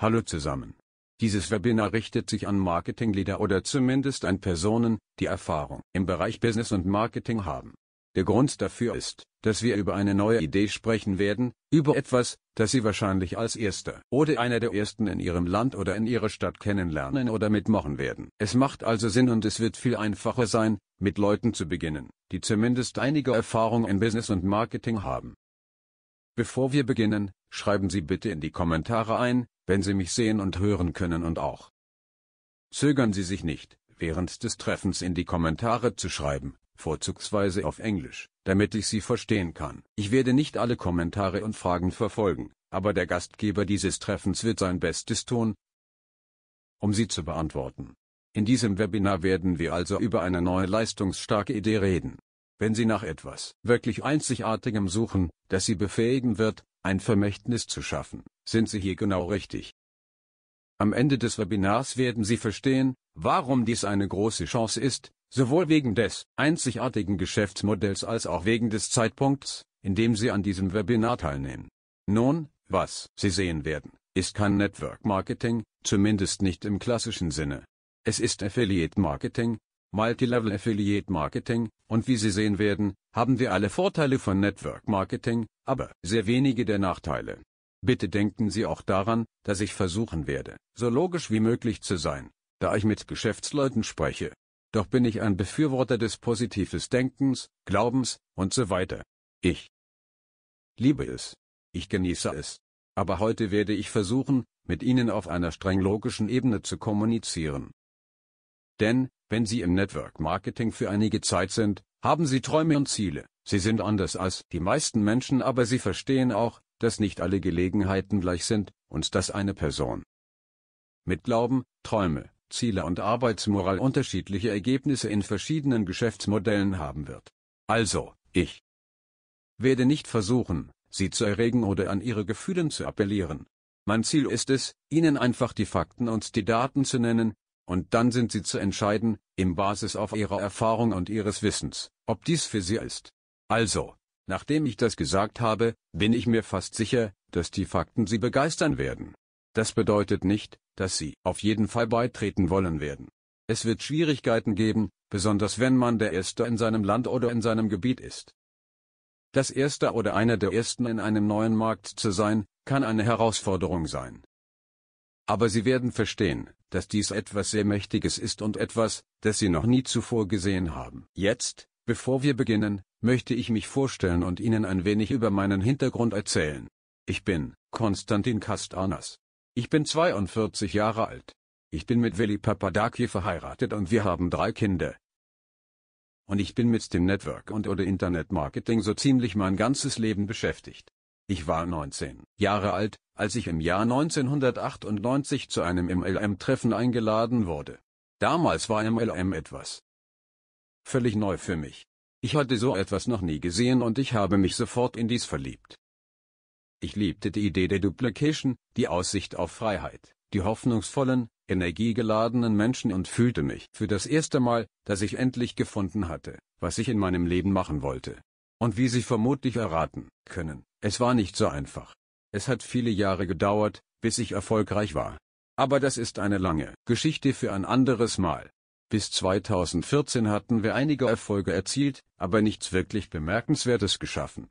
Hallo zusammen. Dieses Webinar richtet sich an Marketingleader oder zumindest an Personen, die Erfahrung im Bereich Business und Marketing haben. Der Grund dafür ist, dass wir über eine neue Idee sprechen werden, über etwas, das Sie wahrscheinlich als Erster oder einer der Ersten in Ihrem Land oder in Ihrer Stadt kennenlernen oder mitmachen werden. Es macht also Sinn und es wird viel einfacher sein, mit Leuten zu beginnen, die zumindest einige Erfahrung in Business und Marketing haben. Bevor wir beginnen, schreiben Sie bitte in die Kommentare ein, wenn Sie mich sehen und hören können und auch. Zögern Sie sich nicht, während des Treffens in die Kommentare zu schreiben, vorzugsweise auf Englisch, damit ich sie verstehen kann. Ich werde nicht alle Kommentare und Fragen verfolgen, aber der Gastgeber dieses Treffens wird sein Bestes tun, um sie zu beantworten. In diesem Webinar werden wir also über eine neue leistungsstarke Idee reden wenn sie nach etwas wirklich Einzigartigem suchen, das sie befähigen wird, ein Vermächtnis zu schaffen, sind sie hier genau richtig. Am Ende des Webinars werden Sie verstehen, warum dies eine große Chance ist, sowohl wegen des einzigartigen Geschäftsmodells als auch wegen des Zeitpunkts, in dem Sie an diesem Webinar teilnehmen. Nun, was Sie sehen werden, ist kein Network Marketing, zumindest nicht im klassischen Sinne. Es ist Affiliate Marketing, Multilevel Affiliate Marketing, und wie Sie sehen werden, haben wir alle Vorteile von Network Marketing, aber sehr wenige der Nachteile. Bitte denken Sie auch daran, dass ich versuchen werde, so logisch wie möglich zu sein, da ich mit Geschäftsleuten spreche. Doch bin ich ein Befürworter des positives Denkens, Glaubens und so weiter. Ich liebe es. Ich genieße es. Aber heute werde ich versuchen, mit Ihnen auf einer streng logischen Ebene zu kommunizieren. Denn, wenn Sie im Network Marketing für einige Zeit sind, haben Sie Träume und Ziele. Sie sind anders als die meisten Menschen, aber Sie verstehen auch, dass nicht alle Gelegenheiten gleich sind und dass eine Person mit Glauben, Träume, Ziele und Arbeitsmoral unterschiedliche Ergebnisse in verschiedenen Geschäftsmodellen haben wird. Also, ich werde nicht versuchen, sie zu erregen oder an ihre Gefühlen zu appellieren. Mein Ziel ist es, Ihnen einfach die Fakten und die Daten zu nennen, und dann sind sie zu entscheiden, im Basis auf ihrer Erfahrung und ihres Wissens, ob dies für sie ist. Also, nachdem ich das gesagt habe, bin ich mir fast sicher, dass die Fakten sie begeistern werden. Das bedeutet nicht, dass sie auf jeden Fall beitreten wollen werden. Es wird Schwierigkeiten geben, besonders wenn man der Erste in seinem Land oder in seinem Gebiet ist. Das Erste oder einer der Ersten in einem neuen Markt zu sein, kann eine Herausforderung sein. Aber Sie werden verstehen, dass dies etwas sehr Mächtiges ist und etwas, das Sie noch nie zuvor gesehen haben. Jetzt, bevor wir beginnen, möchte ich mich vorstellen und Ihnen ein wenig über meinen Hintergrund erzählen. Ich bin Konstantin Kastanas. Ich bin 42 Jahre alt. Ich bin mit Willi Papadaki verheiratet und wir haben drei Kinder. Und ich bin mit dem Network und oder Internetmarketing so ziemlich mein ganzes Leben beschäftigt. Ich war 19 Jahre alt, als ich im Jahr 1998 zu einem MLM-Treffen eingeladen wurde. Damals war MLM etwas völlig neu für mich. Ich hatte so etwas noch nie gesehen und ich habe mich sofort in dies verliebt. Ich liebte die Idee der Duplication, die Aussicht auf Freiheit, die hoffnungsvollen, energiegeladenen Menschen und fühlte mich für das erste Mal, dass ich endlich gefunden hatte, was ich in meinem Leben machen wollte. Und wie Sie vermutlich erraten können, es war nicht so einfach. Es hat viele Jahre gedauert, bis ich erfolgreich war. Aber das ist eine lange Geschichte für ein anderes Mal. Bis 2014 hatten wir einige Erfolge erzielt, aber nichts wirklich Bemerkenswertes geschaffen.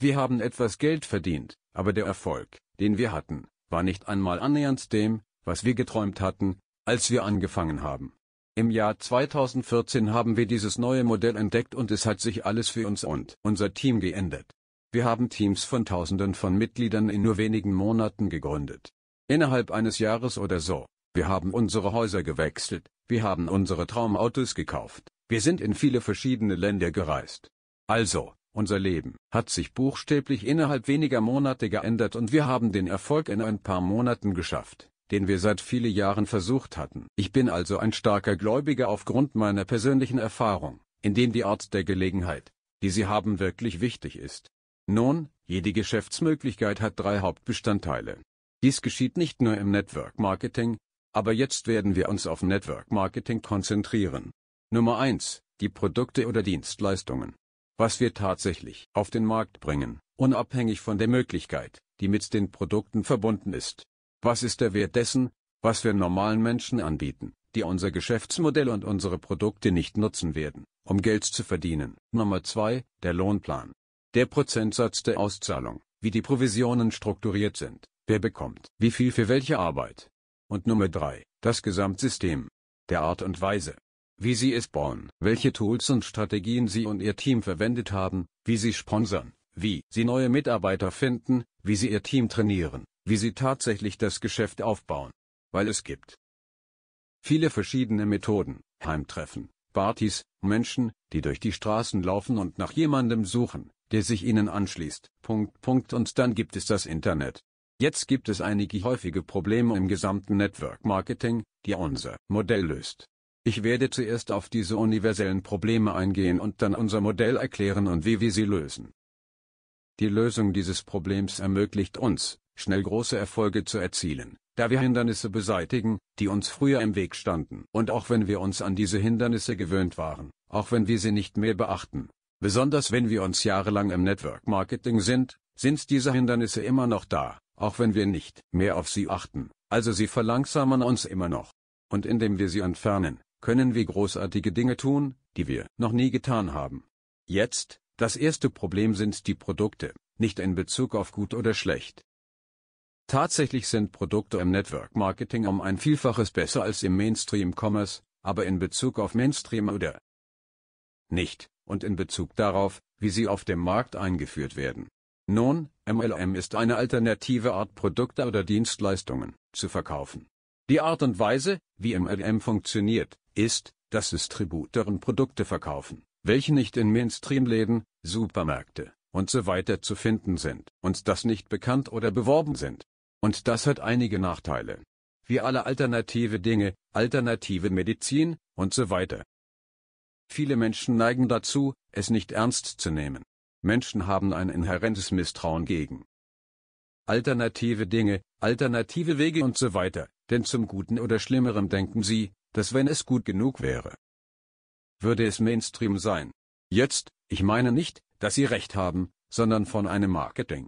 Wir haben etwas Geld verdient, aber der Erfolg, den wir hatten, war nicht einmal annähernd dem, was wir geträumt hatten, als wir angefangen haben. Im Jahr 2014 haben wir dieses neue Modell entdeckt und es hat sich alles für uns und unser Team geändert. Wir haben Teams von Tausenden von Mitgliedern in nur wenigen Monaten gegründet. Innerhalb eines Jahres oder so. Wir haben unsere Häuser gewechselt, wir haben unsere Traumautos gekauft, wir sind in viele verschiedene Länder gereist. Also, unser Leben hat sich buchstäblich innerhalb weniger Monate geändert und wir haben den Erfolg in ein paar Monaten geschafft den wir seit vielen Jahren versucht hatten. Ich bin also ein starker Gläubiger aufgrund meiner persönlichen Erfahrung, indem die Art der Gelegenheit, die Sie haben, wirklich wichtig ist. Nun, jede Geschäftsmöglichkeit hat drei Hauptbestandteile. Dies geschieht nicht nur im Network Marketing, aber jetzt werden wir uns auf Network Marketing konzentrieren. Nummer 1, Die Produkte oder Dienstleistungen. Was wir tatsächlich auf den Markt bringen, unabhängig von der Möglichkeit, die mit den Produkten verbunden ist. Was ist der Wert dessen, was wir normalen Menschen anbieten, die unser Geschäftsmodell und unsere Produkte nicht nutzen werden, um Geld zu verdienen? Nummer zwei: Der Lohnplan. Der Prozentsatz der Auszahlung, wie die Provisionen strukturiert sind, wer bekommt, wie viel für welche Arbeit. Und Nummer drei: Das Gesamtsystem. Der Art und Weise, wie Sie es bauen, welche Tools und Strategien Sie und Ihr Team verwendet haben, wie Sie sponsern, wie Sie neue Mitarbeiter finden, wie Sie Ihr Team trainieren, wie sie tatsächlich das Geschäft aufbauen. Weil es gibt viele verschiedene Methoden, Heimtreffen, Partys, Menschen, die durch die Straßen laufen und nach jemandem suchen, der sich ihnen anschließt. Punkt, Punkt, und dann gibt es das Internet. Jetzt gibt es einige häufige Probleme im gesamten Network Marketing, die unser Modell löst. Ich werde zuerst auf diese universellen Probleme eingehen und dann unser Modell erklären und wie wir sie lösen. Die Lösung dieses Problems ermöglicht uns, schnell große Erfolge zu erzielen, da wir Hindernisse beseitigen, die uns früher im Weg standen. Und auch wenn wir uns an diese Hindernisse gewöhnt waren, auch wenn wir sie nicht mehr beachten, besonders wenn wir uns jahrelang im Network Marketing sind, sind diese Hindernisse immer noch da, auch wenn wir nicht mehr auf sie achten, also sie verlangsamen uns immer noch. Und indem wir sie entfernen, können wir großartige Dinge tun, die wir noch nie getan haben. Jetzt, das erste Problem sind die Produkte, nicht in Bezug auf gut oder schlecht, Tatsächlich sind Produkte im Network Marketing um ein Vielfaches besser als im Mainstream Commerce, aber in Bezug auf Mainstream oder nicht, und in Bezug darauf, wie sie auf dem Markt eingeführt werden. Nun, MLM ist eine alternative Art Produkte oder Dienstleistungen zu verkaufen. Die Art und Weise, wie MLM funktioniert, ist, dass Distributoren Produkte verkaufen, welche nicht in Mainstream-Läden, Supermärkte und so weiter zu finden sind und das nicht bekannt oder beworben sind. Und das hat einige Nachteile. Wie alle alternative Dinge, alternative Medizin und so weiter. Viele Menschen neigen dazu, es nicht ernst zu nehmen. Menschen haben ein inhärentes Misstrauen gegen alternative Dinge, alternative Wege und so weiter, denn zum Guten oder Schlimmerem denken sie, dass wenn es gut genug wäre, würde es Mainstream sein. Jetzt, ich meine nicht, dass sie recht haben, sondern von einem Marketing.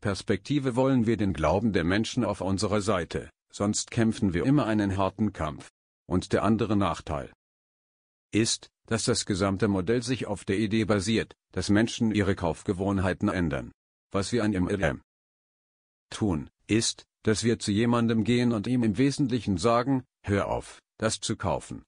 Perspektive wollen wir den Glauben der Menschen auf unserer Seite, sonst kämpfen wir immer einen harten Kampf. Und der andere Nachteil ist, dass das gesamte Modell sich auf der Idee basiert, dass Menschen ihre Kaufgewohnheiten ändern. Was wir an MLM tun, ist, dass wir zu jemandem gehen und ihm im Wesentlichen sagen, hör auf, das zu kaufen.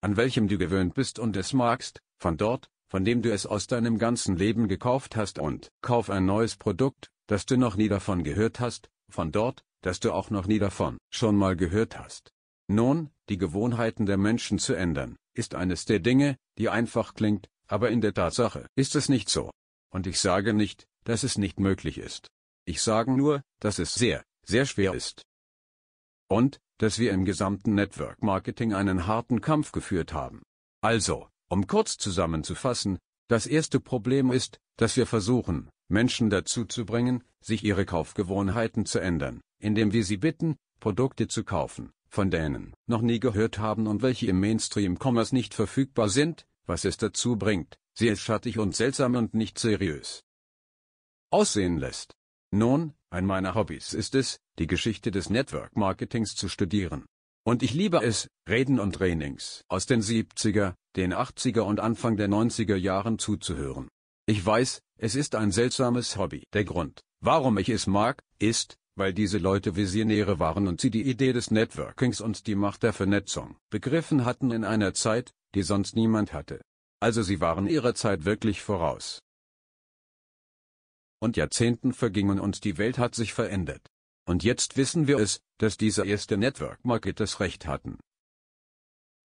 An welchem du gewöhnt bist und es magst, von dort von dem du es aus deinem ganzen Leben gekauft hast und kauf ein neues Produkt, das du noch nie davon gehört hast, von dort, das du auch noch nie davon schon mal gehört hast. Nun, die Gewohnheiten der Menschen zu ändern, ist eines der Dinge, die einfach klingt, aber in der Tatsache ist es nicht so. Und ich sage nicht, dass es nicht möglich ist. Ich sage nur, dass es sehr, sehr schwer ist. Und, dass wir im gesamten Network Marketing einen harten Kampf geführt haben. Also, um kurz zusammenzufassen, das erste Problem ist, dass wir versuchen, Menschen dazu zu bringen, sich ihre Kaufgewohnheiten zu ändern, indem wir sie bitten, Produkte zu kaufen, von denen noch nie gehört haben und welche im Mainstream-Commerce nicht verfügbar sind, was es dazu bringt, sie ist schattig und seltsam und nicht seriös aussehen lässt. Nun, ein meiner Hobbys ist es, die Geschichte des Network Marketings zu studieren. Und ich liebe es, Reden und Trainings aus den 70er, den 80er und Anfang der 90er Jahren zuzuhören. Ich weiß, es ist ein seltsames Hobby. Der Grund, warum ich es mag, ist, weil diese Leute Visionäre waren und sie die Idee des Networkings und die Macht der Vernetzung begriffen hatten in einer Zeit, die sonst niemand hatte. Also sie waren ihrer Zeit wirklich voraus. Und Jahrzehnten vergingen und die Welt hat sich verändert. Und jetzt wissen wir es, dass diese erste Network Market das recht hatten.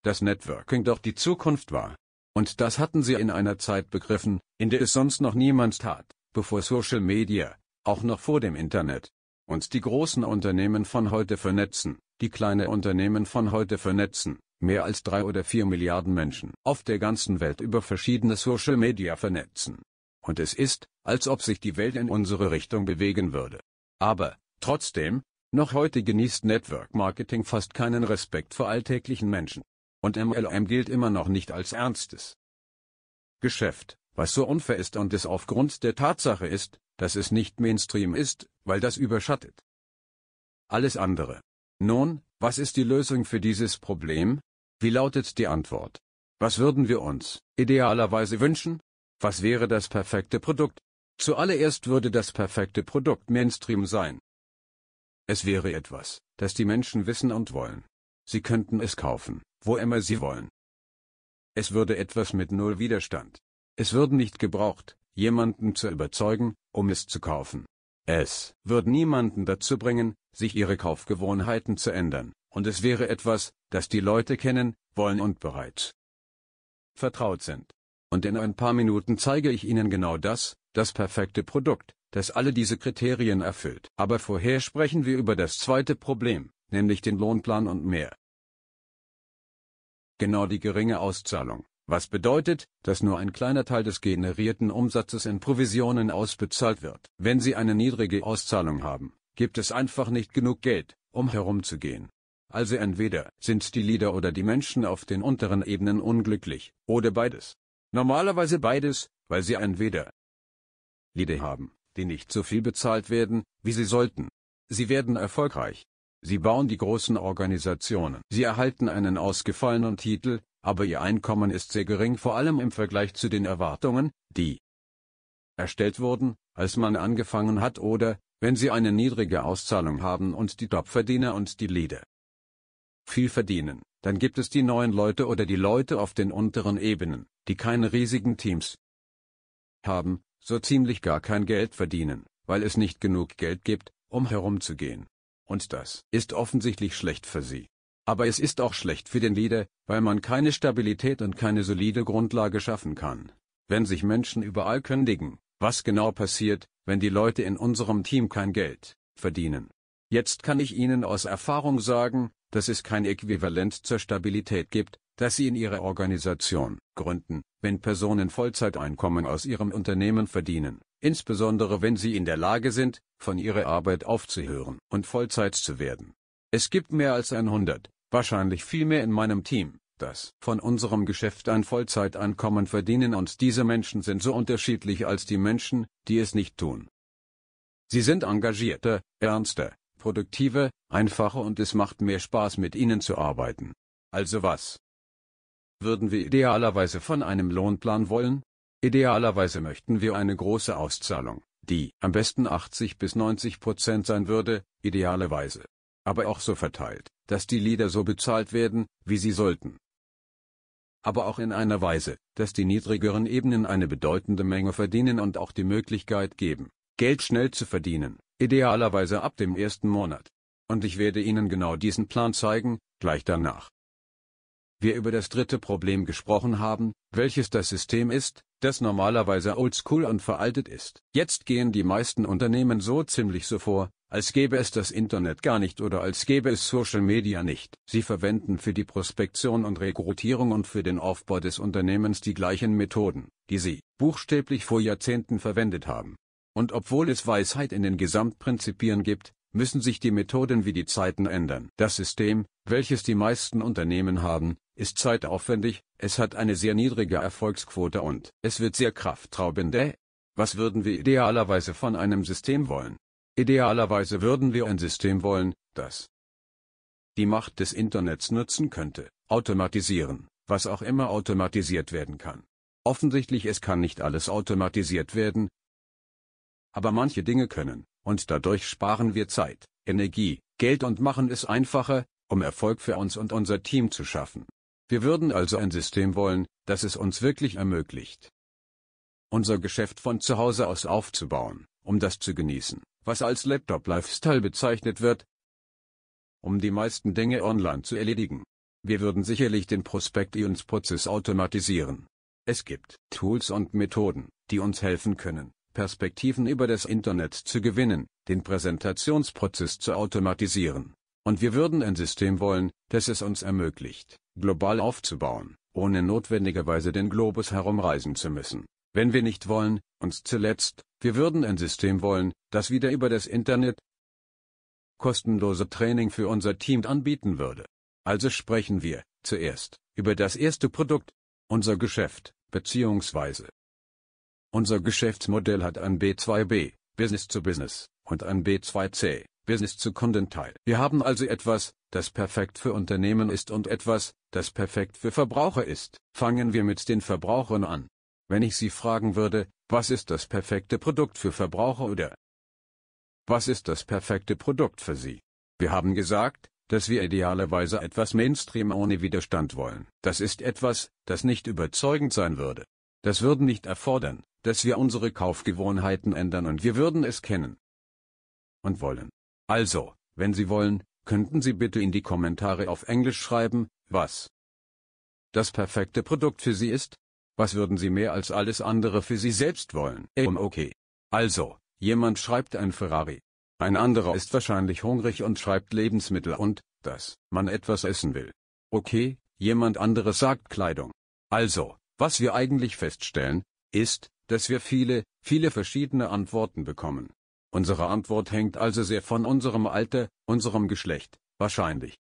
Dass Networking doch die Zukunft war. Und das hatten sie in einer Zeit begriffen, in der es sonst noch niemand tat, bevor Social Media, auch noch vor dem Internet. uns die großen Unternehmen von heute vernetzen, die kleinen Unternehmen von heute vernetzen, mehr als drei oder vier Milliarden Menschen auf der ganzen Welt über verschiedene Social Media vernetzen. Und es ist, als ob sich die Welt in unsere Richtung bewegen würde. Aber, Trotzdem, noch heute genießt Network Marketing fast keinen Respekt vor alltäglichen Menschen. Und MLM gilt immer noch nicht als ernstes Geschäft, was so unfair ist und es aufgrund der Tatsache ist, dass es nicht Mainstream ist, weil das überschattet. Alles andere. Nun, was ist die Lösung für dieses Problem? Wie lautet die Antwort? Was würden wir uns, idealerweise wünschen? Was wäre das perfekte Produkt? Zuallererst würde das perfekte Produkt Mainstream sein. Es wäre etwas, das die Menschen wissen und wollen. Sie könnten es kaufen, wo immer sie wollen. Es würde etwas mit null Widerstand. Es würde nicht gebraucht, jemanden zu überzeugen, um es zu kaufen. Es wird niemanden dazu bringen, sich ihre Kaufgewohnheiten zu ändern, und es wäre etwas, das die Leute kennen, wollen und bereits vertraut sind. Und in ein paar Minuten zeige ich Ihnen genau das, das perfekte Produkt, das alle diese Kriterien erfüllt. Aber vorher sprechen wir über das zweite Problem, nämlich den Lohnplan und mehr. Genau die geringe Auszahlung, was bedeutet, dass nur ein kleiner Teil des generierten Umsatzes in Provisionen ausbezahlt wird. Wenn Sie eine niedrige Auszahlung haben, gibt es einfach nicht genug Geld, um herumzugehen. Also entweder sind die Lieder oder die Menschen auf den unteren Ebenen unglücklich, oder beides. Normalerweise beides, weil sie entweder Lieder haben, die nicht so viel bezahlt werden, wie sie sollten. Sie werden erfolgreich. Sie bauen die großen Organisationen. Sie erhalten einen ausgefallenen Titel, aber ihr Einkommen ist sehr gering vor allem im Vergleich zu den Erwartungen, die erstellt wurden, als man angefangen hat oder, wenn sie eine niedrige Auszahlung haben und die Topverdiener und die Leader viel verdienen, dann gibt es die neuen Leute oder die Leute auf den unteren Ebenen, die keine riesigen Teams haben, so ziemlich gar kein Geld verdienen, weil es nicht genug Geld gibt, um herumzugehen. Und das ist offensichtlich schlecht für sie. Aber es ist auch schlecht für den Leader, weil man keine Stabilität und keine solide Grundlage schaffen kann. Wenn sich Menschen überall kündigen, was genau passiert, wenn die Leute in unserem Team kein Geld verdienen? Jetzt kann ich Ihnen aus Erfahrung sagen, dass es kein Äquivalent zur Stabilität gibt, dass sie in ihrer Organisation gründen, wenn Personen Vollzeiteinkommen aus ihrem Unternehmen verdienen, insbesondere wenn sie in der Lage sind, von ihrer Arbeit aufzuhören und Vollzeit zu werden. Es gibt mehr als 100, wahrscheinlich viel mehr in meinem Team, das von unserem Geschäft ein Vollzeiteinkommen verdienen und diese Menschen sind so unterschiedlich als die Menschen, die es nicht tun. Sie sind engagierter, ernster, produktiver, einfacher und es macht mehr Spaß mit ihnen zu arbeiten. Also was würden wir idealerweise von einem Lohnplan wollen? Idealerweise möchten wir eine große Auszahlung, die am besten 80 bis 90 Prozent sein würde, idealerweise. Aber auch so verteilt, dass die Lieder so bezahlt werden, wie sie sollten. Aber auch in einer Weise, dass die niedrigeren Ebenen eine bedeutende Menge verdienen und auch die Möglichkeit geben, Geld schnell zu verdienen, idealerweise ab dem ersten Monat. Und ich werde Ihnen genau diesen Plan zeigen, gleich danach wir über das dritte Problem gesprochen haben, welches das System ist, das normalerweise oldschool und veraltet ist. Jetzt gehen die meisten Unternehmen so ziemlich so vor, als gäbe es das Internet gar nicht oder als gäbe es Social Media nicht. Sie verwenden für die Prospektion und Rekrutierung und für den Aufbau des Unternehmens die gleichen Methoden, die sie buchstäblich vor Jahrzehnten verwendet haben. Und obwohl es Weisheit in den Gesamtprinzipien gibt, müssen sich die Methoden wie die Zeiten ändern. Das System, welches die meisten Unternehmen haben, ist zeitaufwendig, es hat eine sehr niedrige Erfolgsquote und es wird sehr kraftraubend. Was würden wir idealerweise von einem System wollen? Idealerweise würden wir ein System wollen, das die Macht des Internets nutzen könnte, automatisieren, was auch immer automatisiert werden kann. Offensichtlich es kann nicht alles automatisiert werden, aber manche Dinge können. Und dadurch sparen wir Zeit, Energie, Geld und machen es einfacher, um Erfolg für uns und unser Team zu schaffen. Wir würden also ein System wollen, das es uns wirklich ermöglicht, unser Geschäft von zu Hause aus aufzubauen, um das zu genießen, was als Laptop-Lifestyle bezeichnet wird, um die meisten Dinge online zu erledigen. Wir würden sicherlich den Prospektionsprozess automatisieren. Es gibt Tools und Methoden, die uns helfen können, Perspektiven über das Internet zu gewinnen, den Präsentationsprozess zu automatisieren. Und wir würden ein System wollen, das es uns ermöglicht, global aufzubauen, ohne notwendigerweise den Globus herumreisen zu müssen. Wenn wir nicht wollen, und zuletzt, wir würden ein System wollen, das wieder über das Internet kostenlose Training für unser Team anbieten würde. Also sprechen wir, zuerst, über das erste Produkt, unser Geschäft, beziehungsweise unser Geschäftsmodell hat ein B2B, Business to Business, und ein B2C, Business zu Kundenteil. Wir haben also etwas, das perfekt für Unternehmen ist und etwas, das perfekt für Verbraucher ist. Fangen wir mit den Verbrauchern an. Wenn ich Sie fragen würde, was ist das perfekte Produkt für Verbraucher oder was ist das perfekte Produkt für Sie? Wir haben gesagt, dass wir idealerweise etwas Mainstream ohne Widerstand wollen. Das ist etwas, das nicht überzeugend sein würde. Das würde nicht erfordern, dass wir unsere Kaufgewohnheiten ändern und wir würden es kennen. Und wollen. Also, wenn Sie wollen, könnten Sie bitte in die Kommentare auf Englisch schreiben, was das perfekte Produkt für Sie ist? Was würden Sie mehr als alles andere für Sie selbst wollen? Ähm okay. Also, jemand schreibt ein Ferrari. Ein anderer ist wahrscheinlich hungrig und schreibt Lebensmittel und, dass man etwas essen will. Okay, jemand anderes sagt Kleidung. Also, was wir eigentlich feststellen, ist, dass wir viele, viele verschiedene Antworten bekommen. Unsere Antwort hängt also sehr von unserem Alter, unserem Geschlecht, wahrscheinlich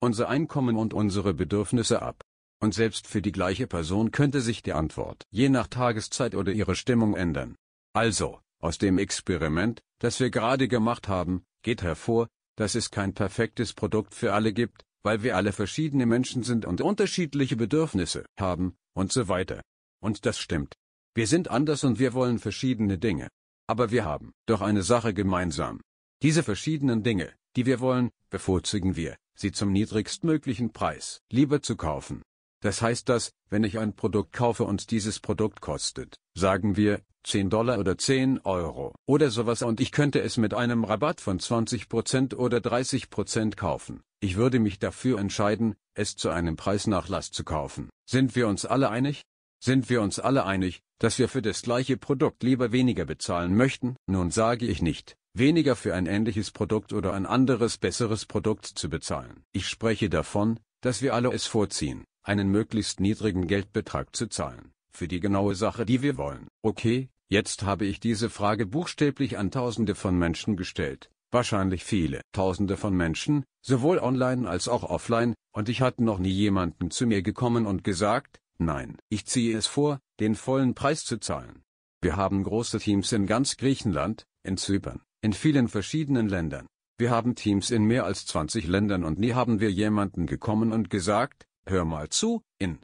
unser Einkommen und unsere Bedürfnisse ab. Und selbst für die gleiche Person könnte sich die Antwort je nach Tageszeit oder ihre Stimmung ändern. Also, aus dem Experiment, das wir gerade gemacht haben, geht hervor, dass es kein perfektes Produkt für alle gibt, weil wir alle verschiedene Menschen sind und unterschiedliche Bedürfnisse haben, und so weiter. Und das stimmt. Wir sind anders und wir wollen verschiedene Dinge. Aber wir haben doch eine Sache gemeinsam. Diese verschiedenen Dinge, die wir wollen, bevorzugen wir, sie zum niedrigstmöglichen Preis lieber zu kaufen. Das heißt, dass, wenn ich ein Produkt kaufe und dieses Produkt kostet, sagen wir, 10 Dollar oder 10 Euro oder sowas und ich könnte es mit einem Rabatt von 20% oder 30% kaufen. Ich würde mich dafür entscheiden, es zu einem Preisnachlass zu kaufen. Sind wir uns alle einig? Sind wir uns alle einig, dass wir für das gleiche Produkt lieber weniger bezahlen möchten? Nun sage ich nicht, weniger für ein ähnliches Produkt oder ein anderes besseres Produkt zu bezahlen. Ich spreche davon, dass wir alle es vorziehen, einen möglichst niedrigen Geldbetrag zu zahlen, für die genaue Sache, die wir wollen. Okay, Jetzt habe ich diese Frage buchstäblich an Tausende von Menschen gestellt, wahrscheinlich viele Tausende von Menschen, sowohl online als auch offline, und ich hatte noch nie jemanden zu mir gekommen und gesagt, nein, ich ziehe es vor, den vollen Preis zu zahlen. Wir haben große Teams in ganz Griechenland, in Zypern, in vielen verschiedenen Ländern. Wir haben Teams in mehr als 20 Ländern und nie haben wir jemanden gekommen und gesagt, hör mal zu, in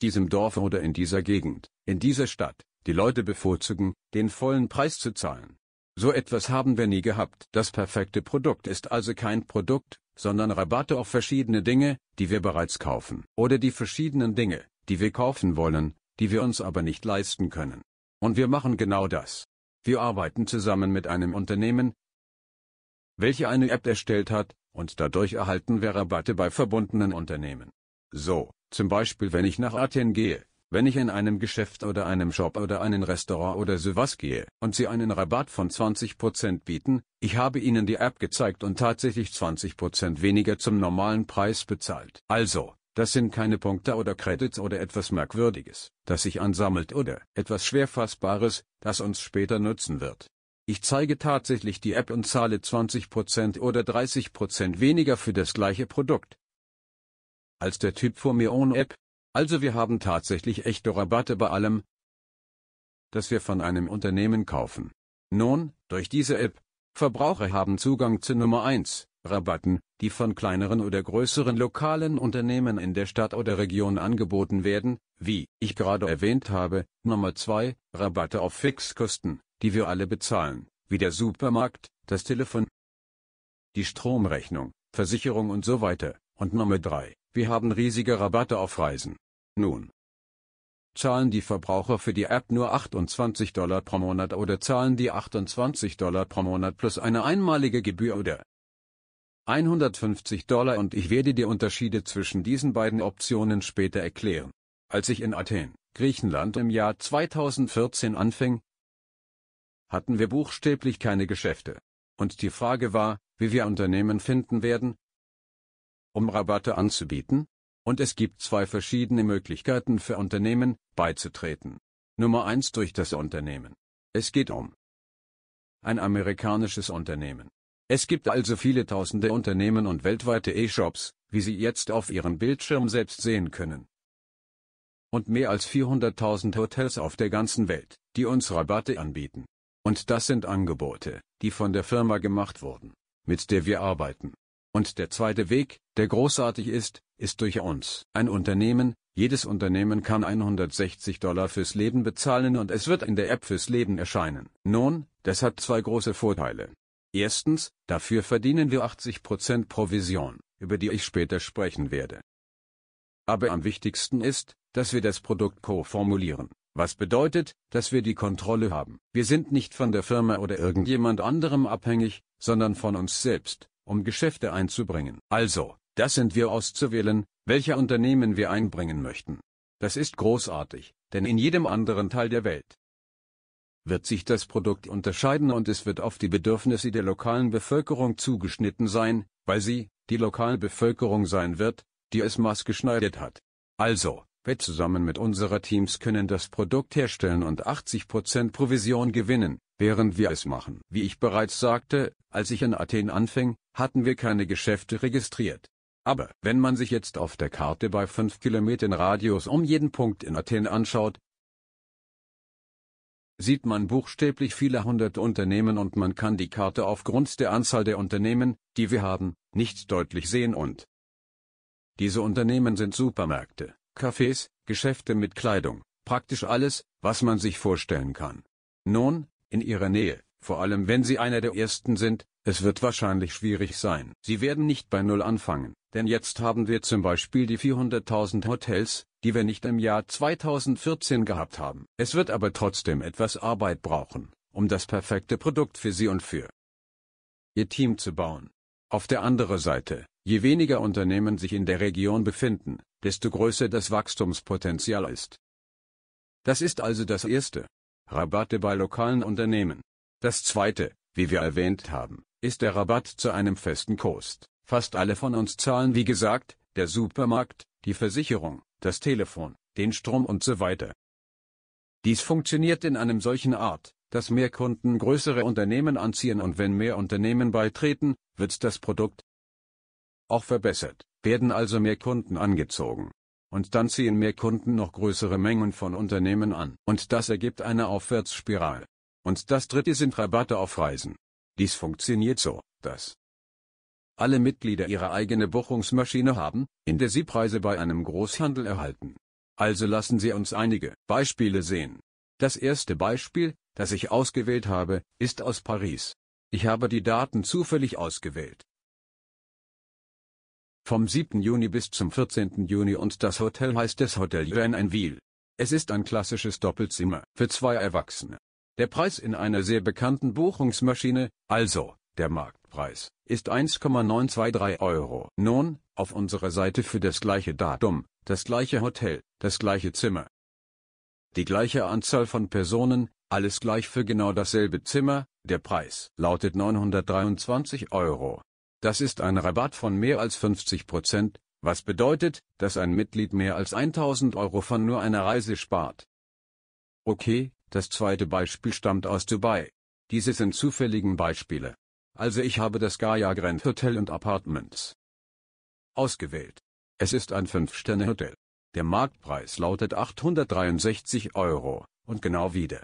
diesem Dorf oder in dieser Gegend, in dieser Stadt, die Leute bevorzugen, den vollen Preis zu zahlen. So etwas haben wir nie gehabt. Das perfekte Produkt ist also kein Produkt, sondern Rabatte auf verschiedene Dinge, die wir bereits kaufen. Oder die verschiedenen Dinge, die wir kaufen wollen, die wir uns aber nicht leisten können. Und wir machen genau das. Wir arbeiten zusammen mit einem Unternehmen, welche eine App erstellt hat, und dadurch erhalten wir Rabatte bei verbundenen Unternehmen. So, zum Beispiel wenn ich nach Athen gehe, wenn ich in einem Geschäft oder einem Shop oder einem Restaurant oder sowas gehe und sie einen Rabatt von 20% bieten, ich habe ihnen die App gezeigt und tatsächlich 20% weniger zum normalen Preis bezahlt. Also, das sind keine Punkte oder Credits oder etwas Merkwürdiges, das sich ansammelt oder etwas Schwerfassbares, das uns später nutzen wird. Ich zeige tatsächlich die App und zahle 20% oder 30% weniger für das gleiche Produkt. Als der Typ vor mir ohne App also wir haben tatsächlich echte Rabatte bei allem, das wir von einem Unternehmen kaufen. Nun, durch diese App, Verbraucher haben Zugang zu Nummer 1, Rabatten, die von kleineren oder größeren lokalen Unternehmen in der Stadt oder Region angeboten werden, wie ich gerade erwähnt habe, Nummer 2, Rabatte auf Fixkosten, die wir alle bezahlen, wie der Supermarkt, das Telefon, die Stromrechnung, Versicherung und so weiter, und Nummer 3, wir haben riesige Rabatte auf Reisen. Nun. Zahlen die Verbraucher für die App nur 28 Dollar pro Monat oder zahlen die 28 Dollar pro Monat plus eine einmalige Gebühr oder 150 Dollar und ich werde die Unterschiede zwischen diesen beiden Optionen später erklären. Als ich in Athen, Griechenland im Jahr 2014 anfing, hatten wir buchstäblich keine Geschäfte. Und die Frage war, wie wir Unternehmen finden werden, um Rabatte anzubieten? Und es gibt zwei verschiedene Möglichkeiten für Unternehmen, beizutreten. Nummer 1 durch das Unternehmen. Es geht um ein amerikanisches Unternehmen. Es gibt also viele tausende Unternehmen und weltweite E-Shops, wie Sie jetzt auf Ihrem Bildschirm selbst sehen können. Und mehr als 400.000 Hotels auf der ganzen Welt, die uns Rabatte anbieten. Und das sind Angebote, die von der Firma gemacht wurden, mit der wir arbeiten. Und der zweite Weg, der großartig ist, ist durch uns. Ein Unternehmen, jedes Unternehmen kann 160 Dollar fürs Leben bezahlen und es wird in der App fürs Leben erscheinen. Nun, das hat zwei große Vorteile. Erstens, dafür verdienen wir 80% Provision, über die ich später sprechen werde. Aber am wichtigsten ist, dass wir das Produkt co-formulieren, was bedeutet, dass wir die Kontrolle haben. Wir sind nicht von der Firma oder irgendjemand anderem abhängig, sondern von uns selbst, um Geschäfte einzubringen. Also, das sind wir auszuwählen, welche Unternehmen wir einbringen möchten. Das ist großartig, denn in jedem anderen Teil der Welt wird sich das Produkt unterscheiden und es wird auf die Bedürfnisse der lokalen Bevölkerung zugeschnitten sein, weil sie, die lokale Bevölkerung sein wird, die es maßgeschneidert hat. Also, wir zusammen mit unserer Teams können das Produkt herstellen und 80% Provision gewinnen, während wir es machen. Wie ich bereits sagte, als ich in Athen anfing, hatten wir keine Geschäfte registriert. Aber wenn man sich jetzt auf der Karte bei 5 Kilometern Radius um jeden Punkt in Athen anschaut, sieht man buchstäblich viele hundert Unternehmen und man kann die Karte aufgrund der Anzahl der Unternehmen, die wir haben, nicht deutlich sehen und diese Unternehmen sind Supermärkte, Cafés, Geschäfte mit Kleidung, praktisch alles, was man sich vorstellen kann. Nun, in ihrer Nähe, vor allem wenn sie einer der ersten sind, es wird wahrscheinlich schwierig sein. Sie werden nicht bei Null anfangen, denn jetzt haben wir zum Beispiel die 400.000 Hotels, die wir nicht im Jahr 2014 gehabt haben. Es wird aber trotzdem etwas Arbeit brauchen, um das perfekte Produkt für Sie und für Ihr Team zu bauen. Auf der anderen Seite, je weniger Unternehmen sich in der Region befinden, desto größer das Wachstumspotenzial ist. Das ist also das Erste. Rabatte bei lokalen Unternehmen. Das Zweite, wie wir erwähnt haben, ist der Rabatt zu einem festen Kost. Fast alle von uns zahlen wie gesagt, der Supermarkt, die Versicherung, das Telefon, den Strom und so weiter. Dies funktioniert in einem solchen Art, dass mehr Kunden größere Unternehmen anziehen und wenn mehr Unternehmen beitreten, wird das Produkt auch verbessert, werden also mehr Kunden angezogen. Und dann ziehen mehr Kunden noch größere Mengen von Unternehmen an. Und das ergibt eine Aufwärtsspirale. Und das dritte sind Rabatte auf Reisen. Dies funktioniert so, dass alle Mitglieder ihre eigene Buchungsmaschine haben, in der sie Preise bei einem Großhandel erhalten. Also lassen Sie uns einige Beispiele sehen. Das erste Beispiel, das ich ausgewählt habe, ist aus Paris. Ich habe die Daten zufällig ausgewählt. Vom 7. Juni bis zum 14. Juni und das Hotel heißt das Hotel en ville Es ist ein klassisches Doppelzimmer für zwei Erwachsene. Der Preis in einer sehr bekannten Buchungsmaschine, also der Markt. Preis ist 1,923 Euro. Nun, auf unserer Seite für das gleiche Datum, das gleiche Hotel, das gleiche Zimmer. Die gleiche Anzahl von Personen, alles gleich für genau dasselbe Zimmer, der Preis lautet 923 Euro. Das ist ein Rabatt von mehr als 50 Prozent, was bedeutet, dass ein Mitglied mehr als 1000 Euro von nur einer Reise spart. Okay, das zweite Beispiel stammt aus Dubai. Diese sind zufälligen Beispiele. Also ich habe das Gaia Grand Hotel and Apartments ausgewählt. Es ist ein 5-Sterne-Hotel. Der Marktpreis lautet 863 Euro, und genau wieder.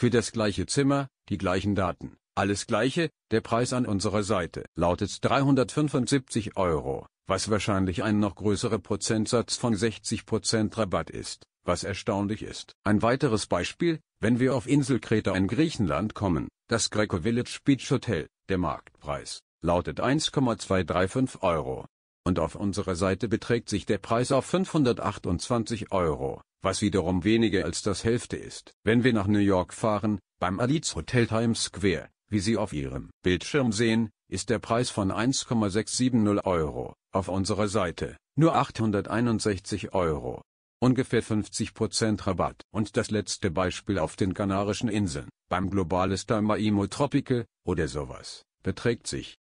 Für das gleiche Zimmer, die gleichen Daten, alles gleiche, der Preis an unserer Seite lautet 375 Euro, was wahrscheinlich ein noch größerer Prozentsatz von 60% Rabatt ist, was erstaunlich ist. Ein weiteres Beispiel, wenn wir auf Insel Kreta in Griechenland kommen, das Greco Village Beach Hotel, der Marktpreis, lautet 1,235 Euro. Und auf unserer Seite beträgt sich der Preis auf 528 Euro, was wiederum weniger als das Hälfte ist. Wenn wir nach New York fahren, beim Alice Hotel Times Square, wie Sie auf Ihrem Bildschirm sehen, ist der Preis von 1,670 Euro, auf unserer Seite, nur 861 Euro ungefähr 50% Rabatt. Und das letzte Beispiel auf den Kanarischen Inseln, beim Globalista Maimo Tropical, oder sowas, beträgt sich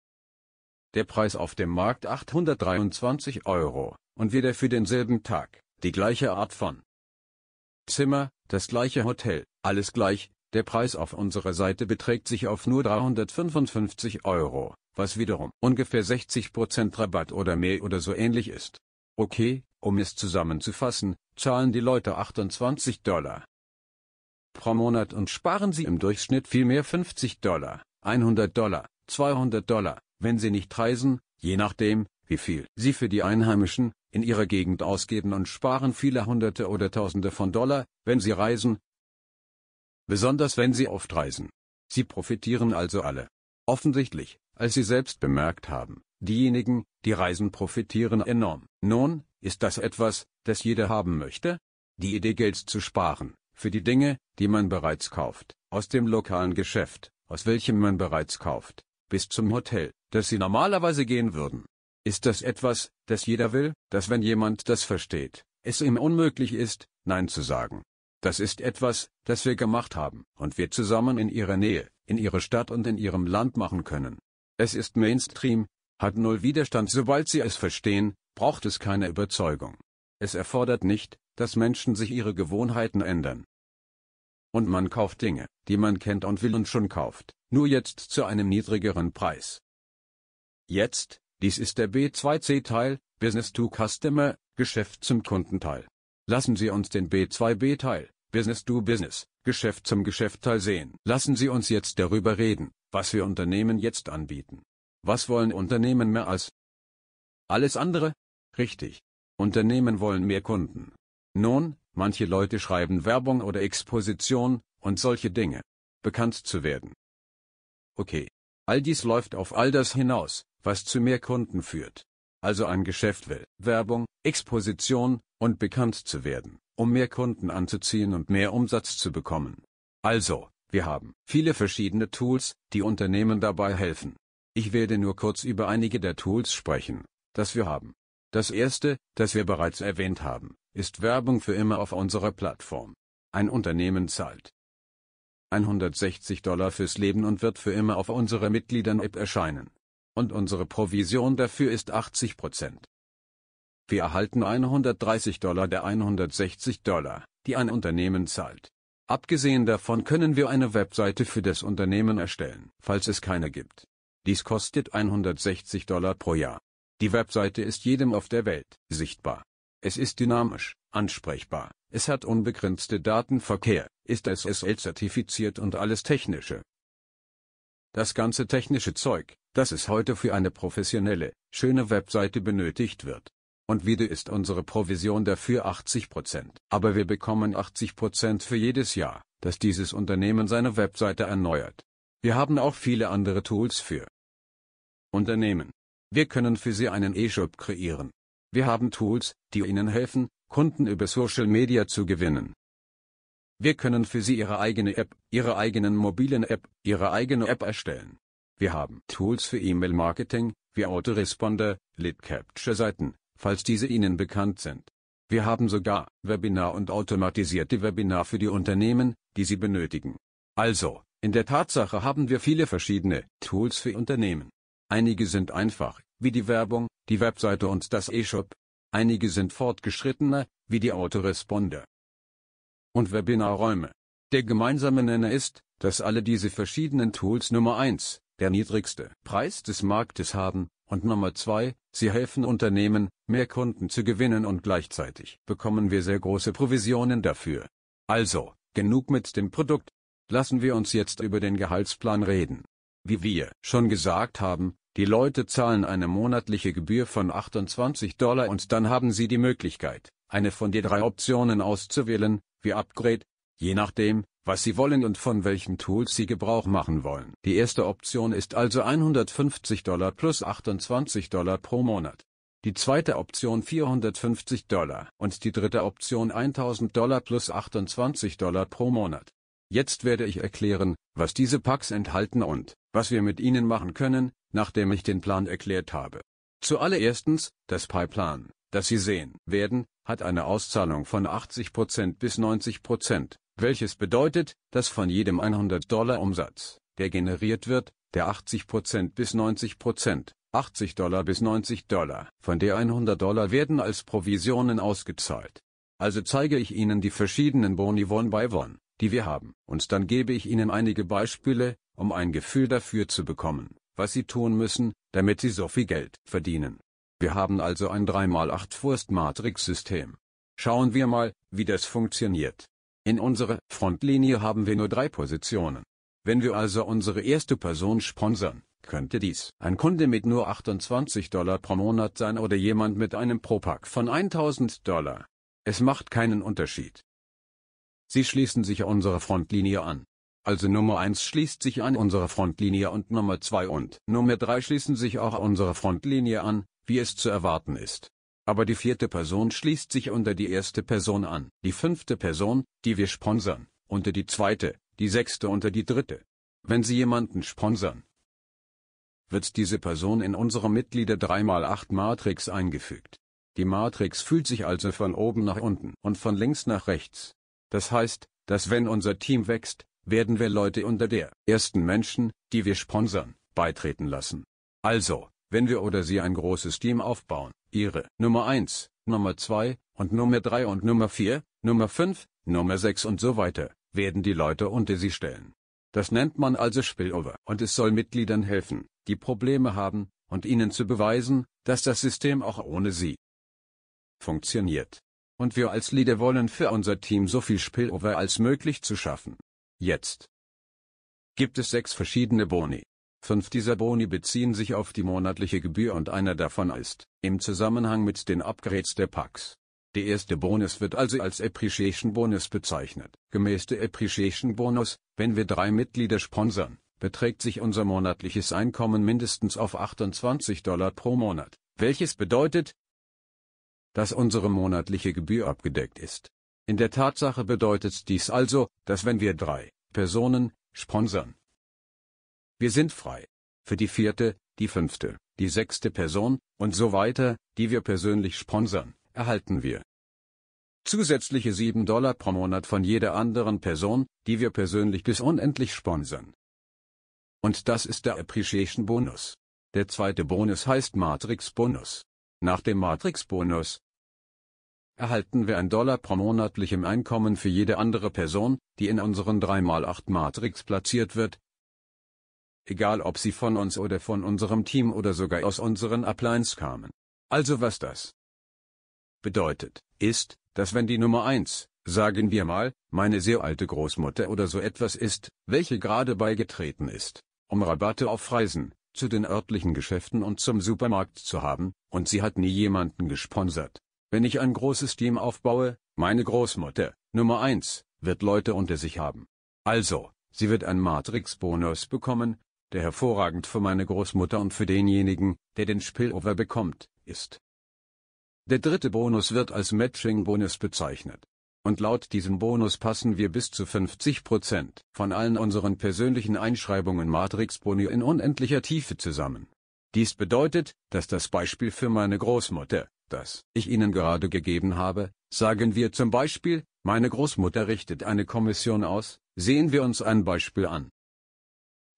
der Preis auf dem Markt 823 Euro, und wieder für denselben Tag, die gleiche Art von Zimmer, das gleiche Hotel, alles gleich, der Preis auf unserer Seite beträgt sich auf nur 355 Euro, was wiederum ungefähr 60% Rabatt oder mehr oder so ähnlich ist. Okay, um es zusammenzufassen, zahlen die Leute 28 Dollar pro Monat und sparen sie im Durchschnitt vielmehr 50 Dollar, 100 Dollar, 200 Dollar, wenn sie nicht reisen, je nachdem, wie viel sie für die Einheimischen in ihrer Gegend ausgeben und sparen viele Hunderte oder Tausende von Dollar, wenn sie reisen. Besonders wenn sie oft reisen. Sie profitieren also alle. Offensichtlich, als sie selbst bemerkt haben. Diejenigen, die reisen, profitieren enorm. Nun, ist das etwas, das jeder haben möchte? Die Idee Geld zu sparen, für die Dinge, die man bereits kauft, aus dem lokalen Geschäft, aus welchem man bereits kauft, bis zum Hotel, das sie normalerweise gehen würden. Ist das etwas, das jeder will, dass wenn jemand das versteht, es ihm unmöglich ist, Nein zu sagen? Das ist etwas, das wir gemacht haben und wir zusammen in ihrer Nähe, in ihrer Stadt und in ihrem Land machen können. Es ist Mainstream, hat null Widerstand, sobald sie es verstehen, braucht es keine Überzeugung. Es erfordert nicht, dass Menschen sich ihre Gewohnheiten ändern. Und man kauft Dinge, die man kennt und will und schon kauft, nur jetzt zu einem niedrigeren Preis. Jetzt, dies ist der B2C-Teil, Business to Customer, Geschäft zum Kundenteil. Lassen Sie uns den B2B-Teil, Business to Business, Geschäft zum Geschäftteil sehen. Lassen Sie uns jetzt darüber reden, was wir Unternehmen jetzt anbieten. Was wollen Unternehmen mehr als alles andere? Richtig. Unternehmen wollen mehr Kunden. Nun, manche Leute schreiben Werbung oder Exposition und solche Dinge. Bekannt zu werden. Okay. All dies läuft auf all das hinaus, was zu mehr Kunden führt. Also ein Geschäft will Werbung, Exposition und bekannt zu werden um mehr Kunden anzuziehen und mehr Umsatz zu bekommen. Also, wir haben viele verschiedene Tools, die Unternehmen dabei helfen. Ich werde nur kurz über einige der Tools sprechen, das wir haben. Das erste, das wir bereits erwähnt haben, ist Werbung für immer auf unserer Plattform. Ein Unternehmen zahlt 160 Dollar fürs Leben und wird für immer auf unserer Mitgliedern-App erscheinen. Und unsere Provision dafür ist 80 Prozent. Wir erhalten 130 Dollar der 160 Dollar, die ein Unternehmen zahlt. Abgesehen davon können wir eine Webseite für das Unternehmen erstellen, falls es keine gibt. Dies kostet 160 Dollar pro Jahr. Die Webseite ist jedem auf der Welt sichtbar. Es ist dynamisch, ansprechbar, es hat unbegrenzte Datenverkehr, ist SSL-zertifiziert und alles Technische. Das ganze technische Zeug, das es heute für eine professionelle, schöne Webseite benötigt wird, und wieder ist unsere Provision dafür 80 Aber wir bekommen 80 für jedes Jahr, dass dieses Unternehmen seine Webseite erneuert. Wir haben auch viele andere Tools für Unternehmen. Wir können für Sie einen E-Shop kreieren. Wir haben Tools, die Ihnen helfen, Kunden über Social Media zu gewinnen. Wir können für Sie Ihre eigene App, Ihre eigenen mobilen App, Ihre eigene App erstellen. Wir haben Tools für E-Mail-Marketing, wie Autoresponder, Lead-Capture-Seiten, falls diese Ihnen bekannt sind. Wir haben sogar Webinar und automatisierte Webinar für die Unternehmen, die Sie benötigen. Also, in der Tatsache haben wir viele verschiedene Tools für Unternehmen. Einige sind einfach, wie die Werbung, die Webseite und das E-Shop. Einige sind fortgeschrittener, wie die Autoresponder. Und Webinarräume. Der gemeinsame Nenner ist, dass alle diese verschiedenen Tools Nummer 1, der niedrigste Preis des Marktes haben, und Nummer 2, Sie helfen Unternehmen, mehr Kunden zu gewinnen und gleichzeitig bekommen wir sehr große Provisionen dafür. Also, genug mit dem Produkt. Lassen wir uns jetzt über den Gehaltsplan reden. Wie wir schon gesagt haben, die Leute zahlen eine monatliche Gebühr von 28 Dollar und dann haben sie die Möglichkeit, eine von den drei Optionen auszuwählen, wie Upgrade, je nachdem, was Sie wollen und von welchen Tools Sie Gebrauch machen wollen. Die erste Option ist also 150 Dollar plus 28 Dollar pro Monat. Die zweite Option 450 Dollar und die dritte Option 1000 Dollar plus 28 Dollar pro Monat. Jetzt werde ich erklären, was diese Packs enthalten und was wir mit ihnen machen können, nachdem ich den Plan erklärt habe. Zuallererstens, das pi plan das Sie sehen werden, hat eine Auszahlung von 80% bis 90% welches bedeutet, dass von jedem 100 Dollar Umsatz, der generiert wird, der 80% bis 90%, 80 Dollar bis 90 Dollar, von der 100 Dollar werden als Provisionen ausgezahlt. Also zeige ich Ihnen die verschiedenen Boni One by One, die wir haben, und dann gebe ich Ihnen einige Beispiele, um ein Gefühl dafür zu bekommen, was Sie tun müssen, damit Sie so viel Geld verdienen. Wir haben also ein 3x8 Wurst-Matrix-System. Schauen wir mal, wie das funktioniert. In unserer Frontlinie haben wir nur drei Positionen. Wenn wir also unsere erste Person sponsern, könnte dies ein Kunde mit nur 28 Dollar pro Monat sein oder jemand mit einem Pro-Pack von 1000 Dollar. Es macht keinen Unterschied. Sie schließen sich unserer Frontlinie an. Also Nummer 1 schließt sich an unserer Frontlinie und Nummer 2 und Nummer 3 schließen sich auch unserer Frontlinie an, wie es zu erwarten ist aber die vierte Person schließt sich unter die erste Person an, die fünfte Person, die wir sponsern, unter die zweite, die sechste unter die dritte. Wenn Sie jemanden sponsern, wird diese Person in unsere Mitglieder 3x8 Matrix eingefügt. Die Matrix fühlt sich also von oben nach unten und von links nach rechts. Das heißt, dass wenn unser Team wächst, werden wir Leute unter der ersten Menschen, die wir sponsern, beitreten lassen. Also, wenn wir oder Sie ein großes Team aufbauen, ihre Nummer 1, Nummer 2 und Nummer 3 und Nummer 4, Nummer 5, Nummer 6 und so weiter, werden die Leute unter sie stellen. Das nennt man also Spillover und es soll Mitgliedern helfen, die Probleme haben, und ihnen zu beweisen, dass das System auch ohne sie funktioniert. Und wir als Leader wollen für unser Team so viel Spillover als möglich zu schaffen. Jetzt gibt es sechs verschiedene Boni, Fünf dieser Boni beziehen sich auf die monatliche Gebühr und einer davon ist, im Zusammenhang mit den Upgrades der Packs. Der erste Bonus wird also als Appreciation Bonus bezeichnet. Gemäß der Appreciation Bonus, wenn wir drei Mitglieder sponsern, beträgt sich unser monatliches Einkommen mindestens auf 28 Dollar pro Monat, welches bedeutet, dass unsere monatliche Gebühr abgedeckt ist. In der Tatsache bedeutet dies also, dass wenn wir drei Personen sponsern, wir sind frei. Für die vierte, die fünfte, die sechste Person, und so weiter, die wir persönlich sponsern, erhalten wir zusätzliche 7 Dollar pro Monat von jeder anderen Person, die wir persönlich bis unendlich sponsern. Und das ist der Appreciation Bonus. Der zweite Bonus heißt Matrix Bonus. Nach dem Matrix Bonus erhalten wir 1 Dollar pro monatlichem Einkommen für jede andere Person, die in unseren 3x8 Matrix platziert wird, egal ob sie von uns oder von unserem Team oder sogar aus unseren Uplines kamen. Also was das bedeutet, ist, dass wenn die Nummer 1, sagen wir mal, meine sehr alte Großmutter oder so etwas ist, welche gerade beigetreten ist, um Rabatte auf Reisen, zu den örtlichen Geschäften und zum Supermarkt zu haben, und sie hat nie jemanden gesponsert. Wenn ich ein großes Team aufbaue, meine Großmutter, Nummer 1, wird Leute unter sich haben. Also, sie wird einen Matrix-Bonus bekommen, der hervorragend für meine Großmutter und für denjenigen, der den Spillover bekommt, ist. Der dritte Bonus wird als Matching-Bonus bezeichnet. Und laut diesem Bonus passen wir bis zu 50% von allen unseren persönlichen Einschreibungen Matrix-Boni in unendlicher Tiefe zusammen. Dies bedeutet, dass das Beispiel für meine Großmutter, das ich Ihnen gerade gegeben habe, sagen wir zum Beispiel, meine Großmutter richtet eine Kommission aus, sehen wir uns ein Beispiel an.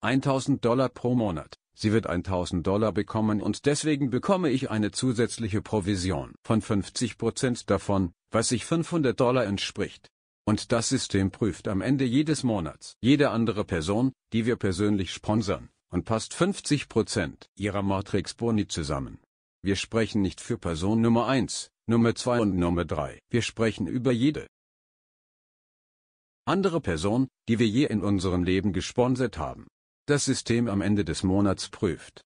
1000 Dollar pro Monat. Sie wird 1000 Dollar bekommen und deswegen bekomme ich eine zusätzliche Provision von 50 Prozent davon, was sich 500 Dollar entspricht. Und das System prüft am Ende jedes Monats jede andere Person, die wir persönlich sponsern, und passt 50 Prozent ihrer Matrix Boni zusammen. Wir sprechen nicht für Person Nummer 1, Nummer 2 und Nummer 3. Wir sprechen über jede andere Person, die wir je in unserem Leben gesponsert haben das System am Ende des Monats prüft.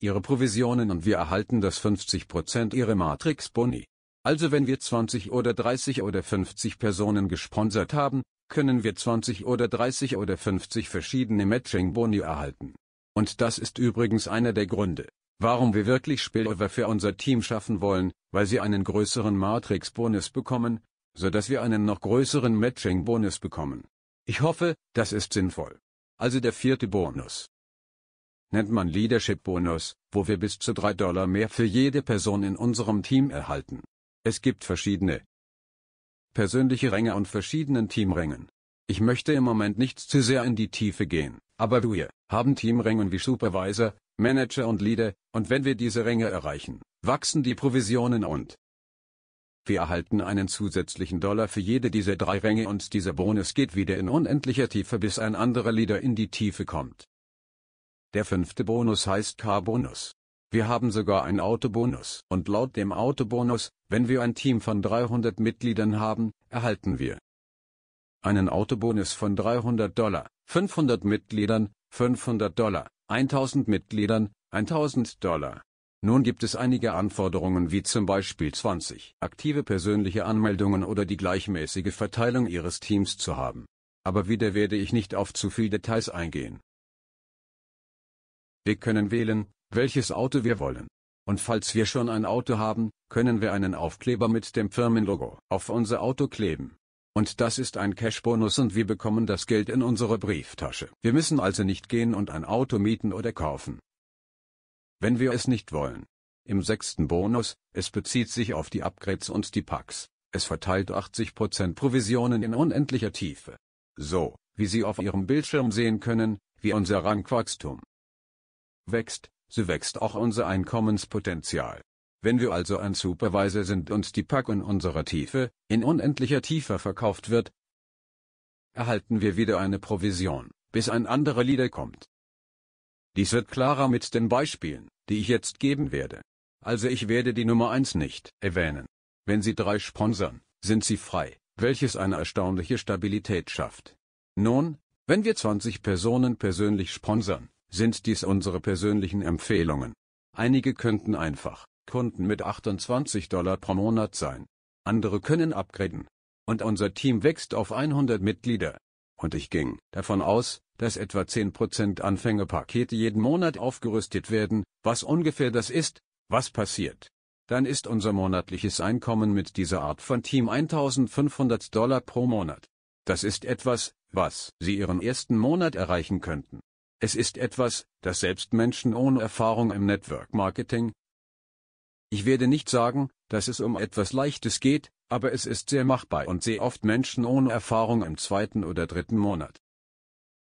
Ihre Provisionen und wir erhalten das 50% Ihre Matrix-Boni. Also wenn wir 20 oder 30 oder 50 Personen gesponsert haben, können wir 20 oder 30 oder 50 verschiedene Matching-Boni erhalten. Und das ist übrigens einer der Gründe, warum wir wirklich Spillover für unser Team schaffen wollen, weil sie einen größeren Matrix-Bonus bekommen, sodass wir einen noch größeren Matching-Bonus bekommen. Ich hoffe, das ist sinnvoll also der vierte Bonus. Nennt man Leadership Bonus, wo wir bis zu drei Dollar mehr für jede Person in unserem Team erhalten. Es gibt verschiedene persönliche Ränge und verschiedenen Teamrängen. Ich möchte im Moment nicht zu sehr in die Tiefe gehen, aber wir haben Teamrängen wie Supervisor, Manager und Leader, und wenn wir diese Ränge erreichen, wachsen die Provisionen und wir erhalten einen zusätzlichen Dollar für jede dieser drei Ränge und dieser Bonus geht wieder in unendlicher Tiefe bis ein anderer Leader in die Tiefe kommt. Der fünfte Bonus heißt K-Bonus. Wir haben sogar einen Autobonus und laut dem Autobonus, wenn wir ein Team von 300 Mitgliedern haben, erhalten wir einen Autobonus von 300 Dollar, 500 Mitgliedern, 500 Dollar, 1000 Mitgliedern, 1000 Dollar. Nun gibt es einige Anforderungen wie zum Beispiel 20 aktive persönliche Anmeldungen oder die gleichmäßige Verteilung Ihres Teams zu haben. Aber wieder werde ich nicht auf zu viel Details eingehen. Wir können wählen, welches Auto wir wollen. Und falls wir schon ein Auto haben, können wir einen Aufkleber mit dem Firmenlogo auf unser Auto kleben. Und das ist ein Cashbonus und wir bekommen das Geld in unsere Brieftasche. Wir müssen also nicht gehen und ein Auto mieten oder kaufen, wenn wir es nicht wollen. Im sechsten Bonus, es bezieht sich auf die Upgrades und die Packs. Es verteilt 80% Provisionen in unendlicher Tiefe. So, wie Sie auf Ihrem Bildschirm sehen können, wie unser Rankwachstum wächst, so wächst auch unser Einkommenspotenzial. Wenn wir also ein Supervisor sind und die Pack in unserer Tiefe, in unendlicher Tiefe verkauft wird, erhalten wir wieder eine Provision, bis ein anderer Leader kommt. Dies wird klarer mit den Beispielen die ich jetzt geben werde. Also ich werde die Nummer 1 nicht erwähnen. Wenn Sie drei sponsern, sind Sie frei, welches eine erstaunliche Stabilität schafft. Nun, wenn wir 20 Personen persönlich sponsern, sind dies unsere persönlichen Empfehlungen. Einige könnten einfach Kunden mit 28 Dollar pro Monat sein. Andere können upgraden. Und unser Team wächst auf 100 Mitglieder und ich ging davon aus, dass etwa 10% Anfängerpakete jeden Monat aufgerüstet werden, was ungefähr das ist, was passiert. Dann ist unser monatliches Einkommen mit dieser Art von Team 1500 Dollar pro Monat. Das ist etwas, was Sie Ihren ersten Monat erreichen könnten. Es ist etwas, das selbst Menschen ohne Erfahrung im Network Marketing. Ich werde nicht sagen, dass es um etwas Leichtes geht, aber es ist sehr machbar und sehr oft Menschen ohne Erfahrung im zweiten oder dritten Monat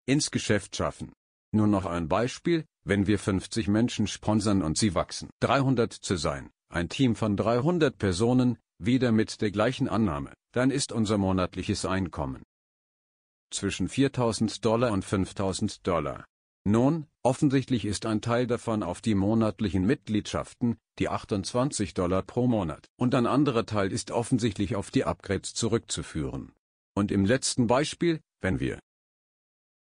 ins Geschäft schaffen. Nur noch ein Beispiel, wenn wir 50 Menschen sponsern und sie wachsen. 300 zu sein, ein Team von 300 Personen, wieder mit der gleichen Annahme, dann ist unser monatliches Einkommen zwischen 4000 Dollar und 5000 Dollar. Nun, offensichtlich ist ein Teil davon auf die monatlichen Mitgliedschaften, die 28 Dollar pro Monat, und ein anderer Teil ist offensichtlich auf die Upgrades zurückzuführen. Und im letzten Beispiel, wenn wir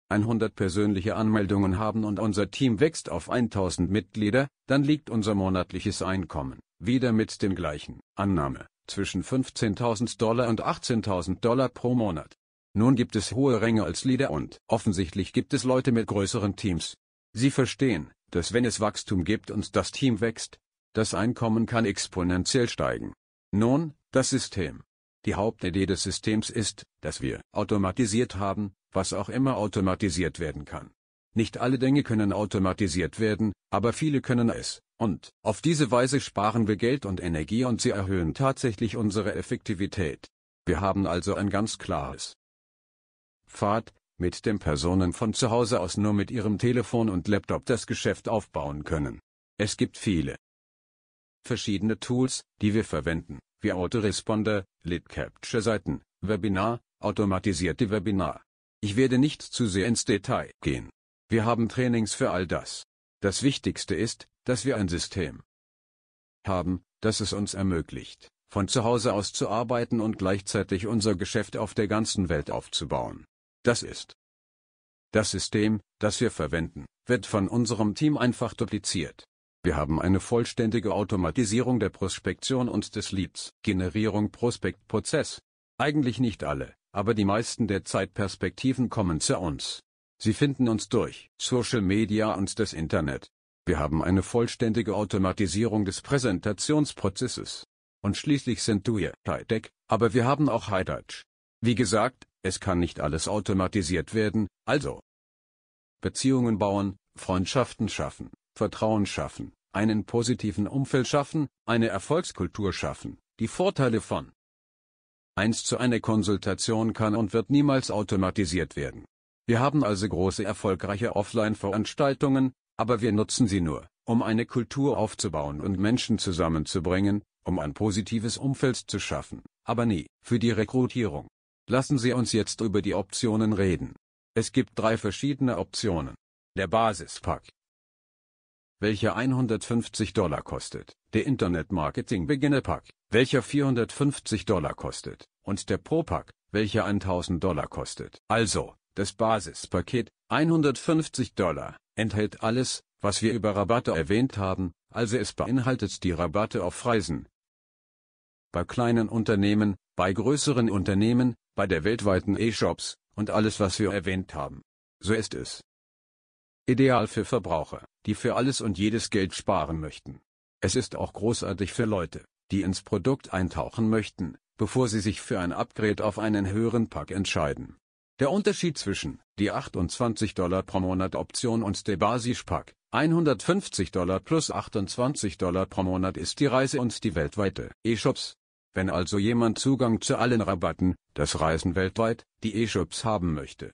100 persönliche Anmeldungen haben und unser Team wächst auf 1000 Mitglieder, dann liegt unser monatliches Einkommen, wieder mit dem gleichen, Annahme, zwischen 15.000 Dollar und 18.000 Dollar pro Monat. Nun gibt es hohe Ränge als Leader und offensichtlich gibt es Leute mit größeren Teams. Sie verstehen, dass wenn es Wachstum gibt und das Team wächst, das Einkommen kann exponentiell steigen. Nun, das System. Die Hauptidee des Systems ist, dass wir automatisiert haben, was auch immer automatisiert werden kann. Nicht alle Dinge können automatisiert werden, aber viele können es, und auf diese Weise sparen wir Geld und Energie und sie erhöhen tatsächlich unsere Effektivität. Wir haben also ein ganz klares Pfad, mit dem Personen von zu Hause aus nur mit ihrem Telefon und Laptop das Geschäft aufbauen können. Es gibt viele verschiedene Tools, die wir verwenden, wie Autoresponder, Lead Capture Seiten, Webinar, automatisierte Webinar. Ich werde nicht zu sehr ins Detail gehen. Wir haben Trainings für all das. Das Wichtigste ist, dass wir ein System haben, das es uns ermöglicht, von zu Hause aus zu arbeiten und gleichzeitig unser Geschäft auf der ganzen Welt aufzubauen. Das ist. Das System, das wir verwenden, wird von unserem Team einfach dupliziert. Wir haben eine vollständige Automatisierung der Prospektion und des Leads, Generierung Prospektprozess. Eigentlich nicht alle, aber die meisten der Zeitperspektiven kommen zu uns. Sie finden uns durch Social Media und das Internet. Wir haben eine vollständige Automatisierung des Präsentationsprozesses. Und schließlich sind wir Hightech, aber wir haben auch Hightouch. Wie gesagt, es kann nicht alles automatisiert werden, also Beziehungen bauen, Freundschaften schaffen, Vertrauen schaffen, einen positiven Umfeld schaffen, eine Erfolgskultur schaffen, die Vorteile von 1 zu einer Konsultation kann und wird niemals automatisiert werden. Wir haben also große erfolgreiche Offline-Veranstaltungen, aber wir nutzen sie nur, um eine Kultur aufzubauen und Menschen zusammenzubringen, um ein positives Umfeld zu schaffen, aber nie für die Rekrutierung. Lassen Sie uns jetzt über die Optionen reden. Es gibt drei verschiedene Optionen. Der Basispack, welcher 150 Dollar kostet, der Internet Marketing Beginner Pack, welcher 450 Dollar kostet, und der Pro Pack, welcher 1000 Dollar kostet. Also, das Basispaket, 150 Dollar, enthält alles, was wir über Rabatte erwähnt haben, also es beinhaltet die Rabatte auf Reisen. Bei kleinen Unternehmen, bei größeren Unternehmen, bei der weltweiten E-Shops und alles was wir erwähnt haben. So ist es. Ideal für Verbraucher, die für alles und jedes Geld sparen möchten. Es ist auch großartig für Leute, die ins Produkt eintauchen möchten, bevor sie sich für ein Upgrade auf einen höheren Pack entscheiden. Der Unterschied zwischen die 28 Dollar pro Monat Option und der Basispack 150 Dollar plus 28 Dollar pro Monat ist die Reise und die weltweite E-Shops wenn also jemand Zugang zu allen Rabatten, das Reisen weltweit, die E-Shops haben möchte.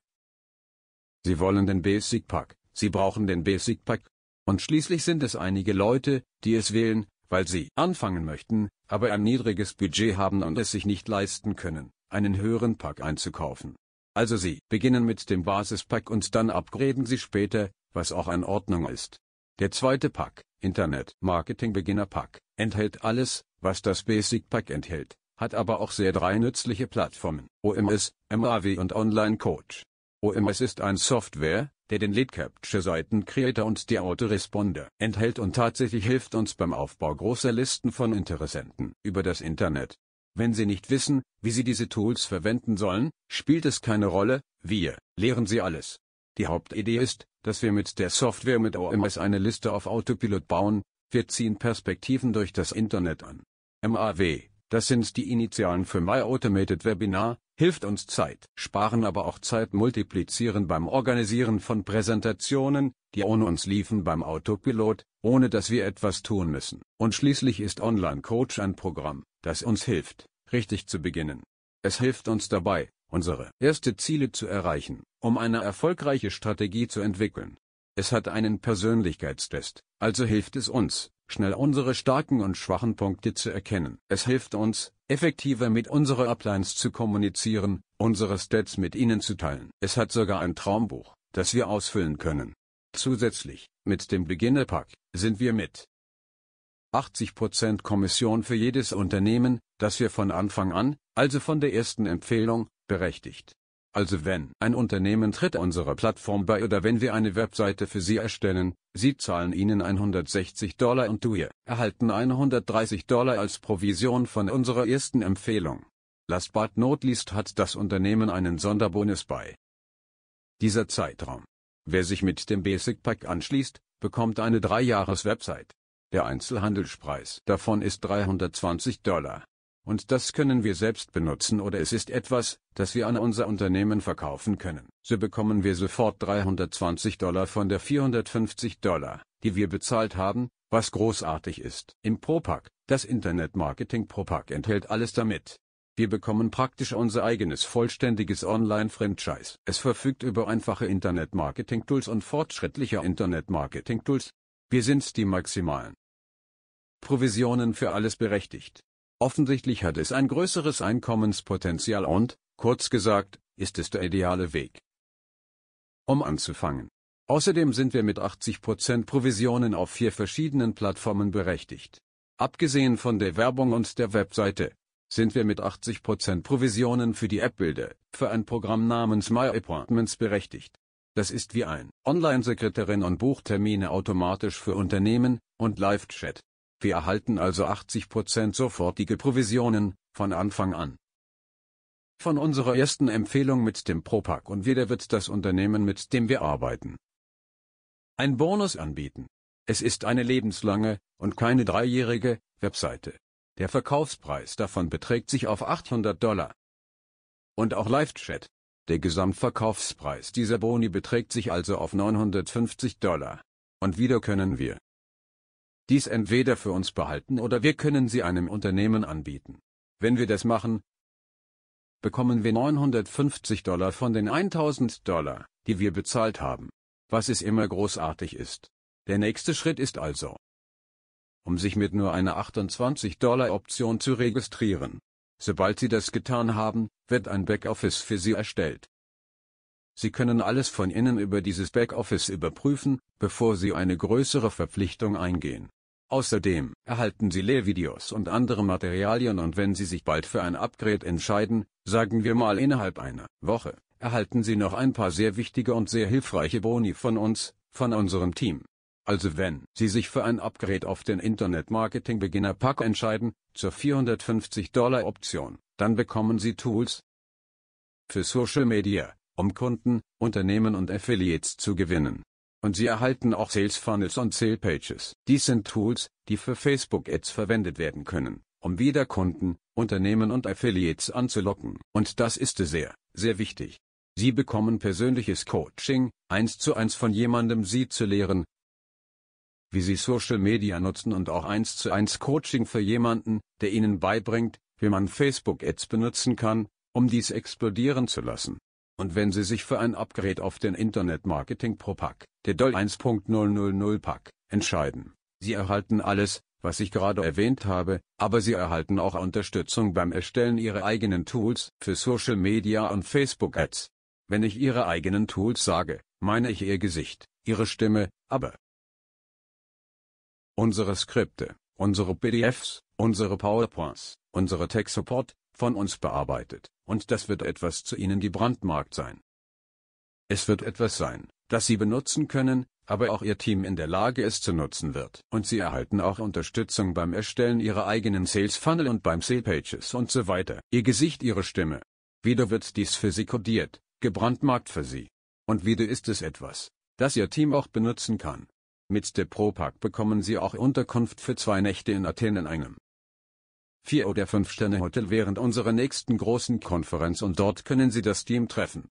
Sie wollen den Basic Pack, Sie brauchen den Basic Pack. Und schließlich sind es einige Leute, die es wählen, weil sie anfangen möchten, aber ein niedriges Budget haben und es sich nicht leisten können, einen höheren Pack einzukaufen. Also sie beginnen mit dem Basispack und dann upgraden sie später, was auch an Ordnung ist. Der zweite Pack, Internet Marketing Beginner Pack, enthält alles, was das Basic Pack enthält, hat aber auch sehr drei nützliche Plattformen, OMS, MAW und Online Coach. OMS ist ein Software, der den Lead Capture Seiten Creator und die Autoresponder enthält und tatsächlich hilft uns beim Aufbau großer Listen von Interessenten über das Internet. Wenn Sie nicht wissen, wie Sie diese Tools verwenden sollen, spielt es keine Rolle, wir lehren Sie alles. Die Hauptidee ist, dass wir mit der Software mit OMS eine Liste auf Autopilot bauen, wir ziehen Perspektiven durch das Internet an. MAW, das sind die Initialen für My Automated Webinar, hilft uns Zeit, sparen aber auch Zeit multiplizieren beim Organisieren von Präsentationen, die ohne uns liefen beim Autopilot, ohne dass wir etwas tun müssen. Und schließlich ist Online Coach ein Programm, das uns hilft, richtig zu beginnen. Es hilft uns dabei, unsere erste Ziele zu erreichen, um eine erfolgreiche Strategie zu entwickeln. Es hat einen Persönlichkeitstest, also hilft es uns, schnell unsere starken und schwachen Punkte zu erkennen. Es hilft uns, effektiver mit unserer Uplines zu kommunizieren, unsere Stats mit ihnen zu teilen. Es hat sogar ein Traumbuch, das wir ausfüllen können. Zusätzlich, mit dem Beginner Pack, sind wir mit 80% Kommission für jedes Unternehmen, das wir von Anfang an, also von der ersten Empfehlung, berechtigt. Also wenn ein Unternehmen tritt unserer Plattform bei oder wenn wir eine Webseite für Sie erstellen, Sie zahlen Ihnen 160 Dollar und du ihr erhalten 130 Dollar als Provision von unserer ersten Empfehlung. Last but not least hat das Unternehmen einen Sonderbonus bei dieser Zeitraum. Wer sich mit dem Basic Pack anschließt, bekommt eine 3-Jahres-Website. Der Einzelhandelspreis davon ist 320 Dollar. Und das können wir selbst benutzen oder es ist etwas, das wir an unser Unternehmen verkaufen können. So bekommen wir sofort 320 Dollar von der 450 Dollar, die wir bezahlt haben, was großartig ist. Im Propack, das Internet Marketing Propack enthält alles damit. Wir bekommen praktisch unser eigenes vollständiges Online-Franchise. Es verfügt über einfache Internet-Marketing-Tools und fortschrittliche Internet-Marketing-Tools. Wir sind die maximalen Provisionen für alles berechtigt. Offensichtlich hat es ein größeres Einkommenspotenzial und, kurz gesagt, ist es der ideale Weg. Um anzufangen. Außerdem sind wir mit 80% Provisionen auf vier verschiedenen Plattformen berechtigt. Abgesehen von der Werbung und der Webseite, sind wir mit 80% Provisionen für die App-Bilder, für ein Programm namens My Appointments berechtigt. Das ist wie ein Online-Sekretärin und Buchtermine automatisch für Unternehmen und Live-Chat. Wir erhalten also 80% sofortige Provisionen, von Anfang an. Von unserer ersten Empfehlung mit dem Propak und wieder wird das Unternehmen, mit dem wir arbeiten, ein Bonus anbieten. Es ist eine lebenslange und keine dreijährige Webseite. Der Verkaufspreis davon beträgt sich auf 800 Dollar. Und auch Live-Chat. Der Gesamtverkaufspreis dieser Boni beträgt sich also auf 950 Dollar. Und wieder können wir dies entweder für uns behalten oder wir können sie einem Unternehmen anbieten. Wenn wir das machen, bekommen wir 950 Dollar von den 1000 Dollar, die wir bezahlt haben. Was es immer großartig ist. Der nächste Schritt ist also, um sich mit nur einer 28 Dollar Option zu registrieren. Sobald Sie das getan haben, wird ein Backoffice für Sie erstellt. Sie können alles von innen über dieses Backoffice überprüfen, bevor Sie eine größere Verpflichtung eingehen. Außerdem erhalten Sie Lehrvideos und andere Materialien und wenn Sie sich bald für ein Upgrade entscheiden, sagen wir mal innerhalb einer Woche, erhalten Sie noch ein paar sehr wichtige und sehr hilfreiche Boni von uns, von unserem Team. Also wenn Sie sich für ein Upgrade auf den Internet Marketing Beginner Pack entscheiden, zur 450 Dollar Option, dann bekommen Sie Tools für Social Media, um Kunden, Unternehmen und Affiliates zu gewinnen. Und Sie erhalten auch Sales Funnels und Sale Pages. Dies sind Tools, die für Facebook Ads verwendet werden können, um wieder Kunden, Unternehmen und Affiliates anzulocken. Und das ist sehr, sehr wichtig. Sie bekommen persönliches Coaching, eins zu eins von jemandem Sie zu lehren, wie Sie Social Media nutzen und auch eins zu eins Coaching für jemanden, der Ihnen beibringt, wie man Facebook Ads benutzen kann, um dies explodieren zu lassen. Und wenn Sie sich für ein Upgrade auf den Internet Marketing Pro Pack, der DOL 1.000 Pack, entscheiden, Sie erhalten alles, was ich gerade erwähnt habe, aber Sie erhalten auch Unterstützung beim Erstellen Ihrer eigenen Tools für Social Media und Facebook Ads. Wenn ich Ihre eigenen Tools sage, meine ich Ihr Gesicht, Ihre Stimme, aber unsere Skripte, unsere PDFs, unsere PowerPoints, unsere Tech Support, von uns bearbeitet, und das wird etwas zu Ihnen gebrandmarkt sein. Es wird etwas sein, das Sie benutzen können, aber auch Ihr Team in der Lage ist zu nutzen wird. Und Sie erhalten auch Unterstützung beim Erstellen Ihrer eigenen Sales Funnel und beim Sale Pages und so weiter. Ihr Gesicht, Ihre Stimme. Wieder wird dies für Sie kodiert, gebrandmarkt für Sie. Und wieder ist es etwas, das Ihr Team auch benutzen kann. Mit der ProPack bekommen Sie auch Unterkunft für zwei Nächte in Athen in einem vier oder fünf Sterne Hotel während unserer nächsten großen Konferenz und dort können Sie das Team treffen.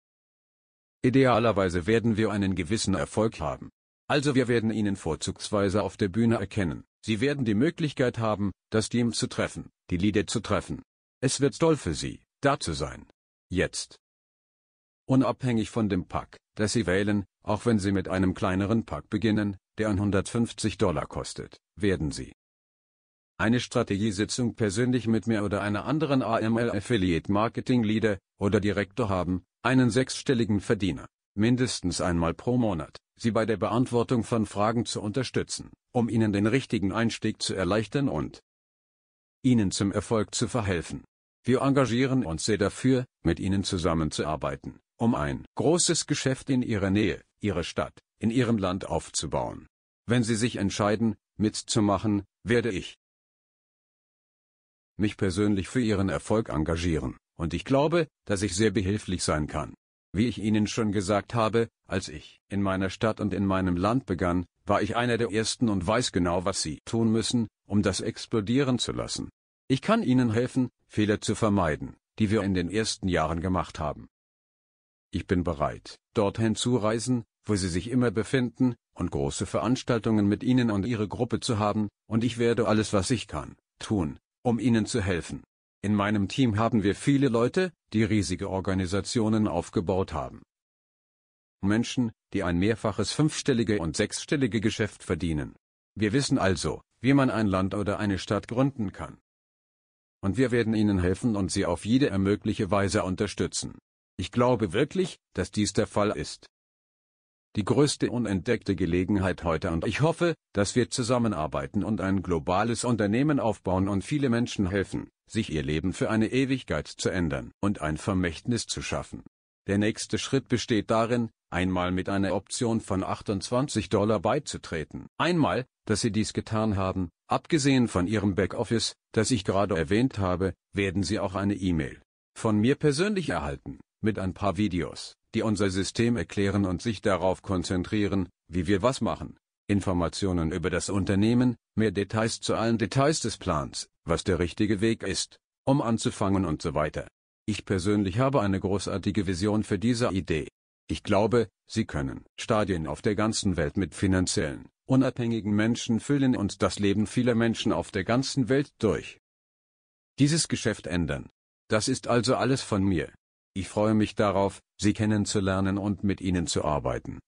Idealerweise werden wir einen gewissen Erfolg haben. Also wir werden Ihnen vorzugsweise auf der Bühne erkennen. Sie werden die Möglichkeit haben, das Team zu treffen, die Lieder zu treffen. Es wird toll für Sie, da zu sein. Jetzt. Unabhängig von dem Pack, das Sie wählen, auch wenn Sie mit einem kleineren Pack beginnen, der 150 Dollar kostet, werden Sie eine Strategiesitzung persönlich mit mir oder einer anderen AML Affiliate Marketing Leader oder Direktor haben, einen sechsstelligen Verdiener, mindestens einmal pro Monat, Sie bei der Beantwortung von Fragen zu unterstützen, um Ihnen den richtigen Einstieg zu erleichtern und Ihnen zum Erfolg zu verhelfen. Wir engagieren uns sehr dafür, mit Ihnen zusammenzuarbeiten, um ein großes Geschäft in Ihrer Nähe, Ihrer Stadt, in Ihrem Land aufzubauen. Wenn Sie sich entscheiden, mitzumachen, werde ich mich persönlich für Ihren Erfolg engagieren, und ich glaube, dass ich sehr behilflich sein kann. Wie ich Ihnen schon gesagt habe, als ich in meiner Stadt und in meinem Land begann, war ich einer der Ersten und weiß genau, was Sie tun müssen, um das explodieren zu lassen. Ich kann Ihnen helfen, Fehler zu vermeiden, die wir in den ersten Jahren gemacht haben. Ich bin bereit, dorthin zu reisen, wo Sie sich immer befinden, und große Veranstaltungen mit Ihnen und Ihrer Gruppe zu haben, und ich werde alles, was ich kann, tun, um ihnen zu helfen. In meinem Team haben wir viele Leute, die riesige Organisationen aufgebaut haben. Menschen, die ein mehrfaches fünfstellige und sechsstellige Geschäft verdienen. Wir wissen also, wie man ein Land oder eine Stadt gründen kann. Und wir werden ihnen helfen und sie auf jede ermögliche Weise unterstützen. Ich glaube wirklich, dass dies der Fall ist die größte unentdeckte Gelegenheit heute und ich hoffe, dass wir zusammenarbeiten und ein globales Unternehmen aufbauen und viele Menschen helfen, sich ihr Leben für eine Ewigkeit zu ändern und ein Vermächtnis zu schaffen. Der nächste Schritt besteht darin, einmal mit einer Option von 28 Dollar beizutreten. Einmal, dass Sie dies getan haben, abgesehen von Ihrem Backoffice, das ich gerade erwähnt habe, werden Sie auch eine E-Mail von mir persönlich erhalten, mit ein paar Videos die unser System erklären und sich darauf konzentrieren, wie wir was machen. Informationen über das Unternehmen, mehr Details zu allen Details des Plans, was der richtige Weg ist, um anzufangen und so weiter. Ich persönlich habe eine großartige Vision für diese Idee. Ich glaube, Sie können Stadien auf der ganzen Welt mit finanziellen, unabhängigen Menschen füllen und das Leben vieler Menschen auf der ganzen Welt durch dieses Geschäft ändern. Das ist also alles von mir. Ich freue mich darauf, Sie kennenzulernen und mit Ihnen zu arbeiten.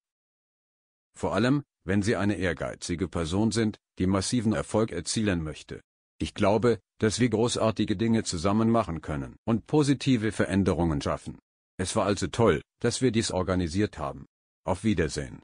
Vor allem, wenn Sie eine ehrgeizige Person sind, die massiven Erfolg erzielen möchte. Ich glaube, dass wir großartige Dinge zusammen machen können und positive Veränderungen schaffen. Es war also toll, dass wir dies organisiert haben. Auf Wiedersehen.